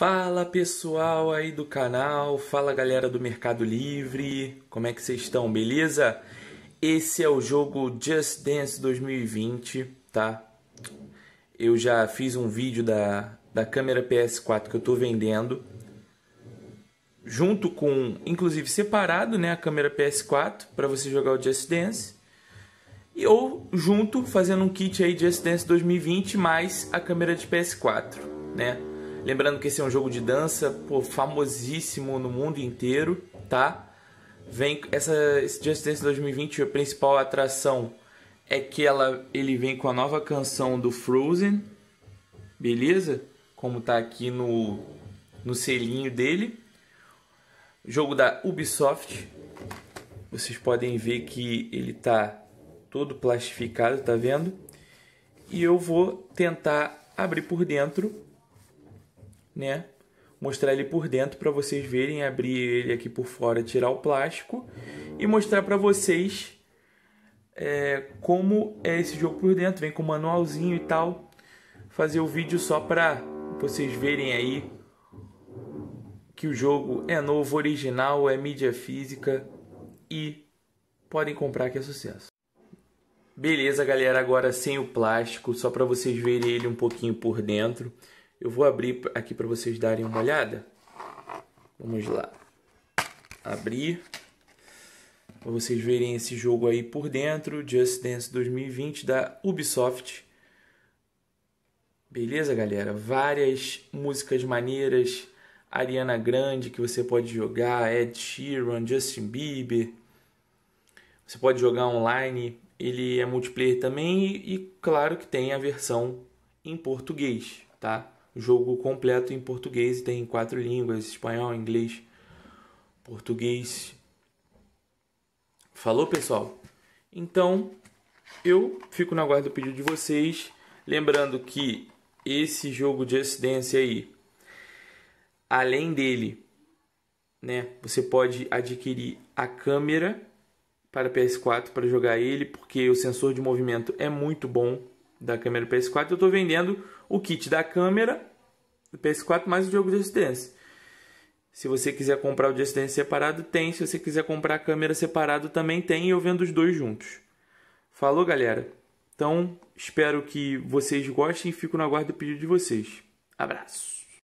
Fala pessoal aí do canal, fala galera do Mercado Livre, como é que vocês estão, beleza? Esse é o jogo Just Dance 2020, tá? Eu já fiz um vídeo da, da câmera PS4 que eu tô vendendo, junto com, inclusive separado, né, a câmera PS4 para você jogar o Just Dance. E ou junto fazendo um kit aí Just Dance 2020 mais a câmera de PS4, né? Lembrando que esse é um jogo de dança pô, famosíssimo no mundo inteiro, tá? Vem essa esse Just Dance 2020, a principal atração é que ela ele vem com a nova canção do Frozen, beleza? Como tá aqui no no selinho dele. Jogo da Ubisoft. Vocês podem ver que ele tá todo plastificado, tá vendo? E eu vou tentar abrir por dentro né? Mostrar ele por dentro para vocês verem, abrir ele aqui por fora, tirar o plástico e mostrar para vocês é, como é esse jogo por dentro. Vem com manualzinho e tal. Fazer o vídeo só para vocês verem aí que o jogo é novo, original, é mídia física e podem comprar que é sucesso. Beleza, galera, agora sem o plástico, só para vocês verem ele um pouquinho por dentro. Eu vou abrir aqui para vocês darem uma olhada. Vamos lá. Abrir. Para vocês verem esse jogo aí por dentro, Just Dance 2020 da Ubisoft. Beleza, galera? Várias músicas maneiras, Ariana Grande que você pode jogar, Ed Sheeran, Justin Bieber. Você pode jogar online, ele é multiplayer também e, e claro que tem a versão em português, tá? jogo completo em português e tem quatro línguas: espanhol, inglês, português. Falou, pessoal? Então, eu fico na guarda do pedido de vocês. Lembrando que esse jogo de acidência aí, além dele, né, você pode adquirir a câmera para PS4 para jogar ele, porque o sensor de movimento é muito bom da câmera PS4, eu estou vendendo o kit da câmera do PS4 mais o jogo Just Dance. Se você quiser comprar o Just Dance separado, tem. Se você quiser comprar a câmera separado, também tem. E eu vendo os dois juntos. Falou, galera. Então, espero que vocês gostem. Fico no aguardo do pedido de vocês. Abraço.